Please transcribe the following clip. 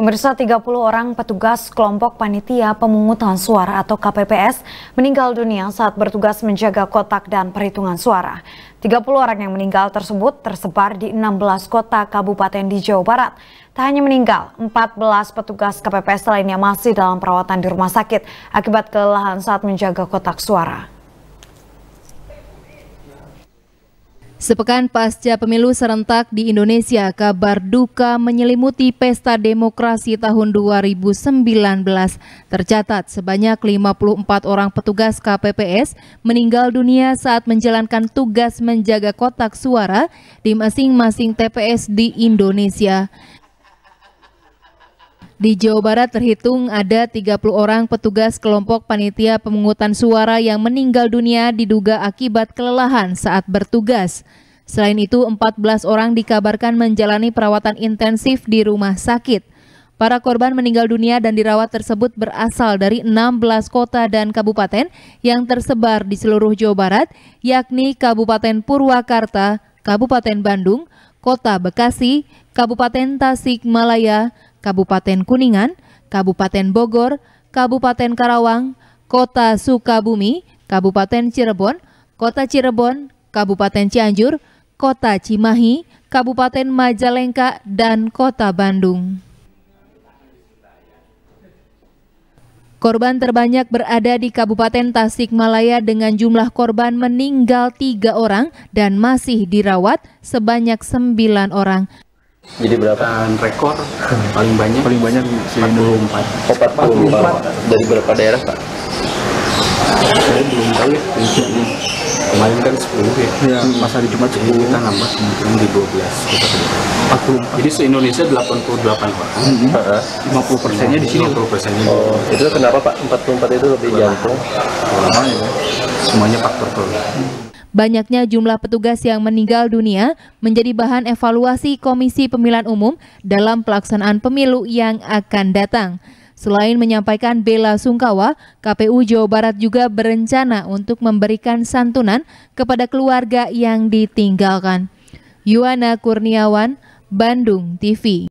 Pemirsa 30 orang petugas kelompok panitia pemungutan suara atau KPPS meninggal dunia saat bertugas menjaga kotak dan perhitungan suara. 30 orang yang meninggal tersebut tersebar di 16 kota kabupaten di Jawa Barat. Tak hanya meninggal, 14 petugas KPPS lainnya masih dalam perawatan di rumah sakit akibat kelelahan saat menjaga kotak suara. Sepekan pasca pemilu serentak di Indonesia, kabar duka menyelimuti pesta demokrasi tahun 2019. Tercatat sebanyak 54 orang petugas KPPS meninggal dunia saat menjalankan tugas menjaga kotak suara di masing-masing TPS di Indonesia. Di Jawa Barat terhitung ada 30 orang petugas kelompok panitia pemungutan suara yang meninggal dunia diduga akibat kelelahan saat bertugas. Selain itu, 14 orang dikabarkan menjalani perawatan intensif di rumah sakit. Para korban meninggal dunia dan dirawat tersebut berasal dari 16 kota dan kabupaten yang tersebar di seluruh Jawa Barat, yakni Kabupaten Purwakarta, Kabupaten Bandung, Kota Bekasi, Kabupaten Tasikmalaya, Kabupaten Kuningan, Kabupaten Bogor, Kabupaten Karawang, Kota Sukabumi, Kabupaten Cirebon, Kota Cirebon, Kabupaten Cianjur, Kota Cimahi, Kabupaten Majalengka, dan Kota Bandung. Korban terbanyak berada di Kabupaten Tasikmalaya dengan jumlah korban meninggal tiga orang dan masih dirawat sebanyak sembilan orang. Jadi berapa? Dan rekor paling banyak paling banyak 44. Oh, 44. Dari berapa daerah, Pak? Saya belum tahu ya Kemarin kan 10 ya. ya masa hari Jumat 10 kita nambah kemungkinan di 12 kita 44. Jadi se-Indonesia 88, Pak. Mm -hmm. 50 persennya di sini. 50 persennya. Oh, itu kenapa, Pak? 44 itu lebih jantung. Lama ya. Semuanya faktor perubahan. Banyaknya jumlah petugas yang meninggal dunia menjadi bahan evaluasi Komisi Pemilihan Umum dalam pelaksanaan pemilu yang akan datang. Selain menyampaikan bela sungkawa, KPU Jawa Barat juga berencana untuk memberikan santunan kepada keluarga yang ditinggalkan. Yuana Kurniawan, Bandung TV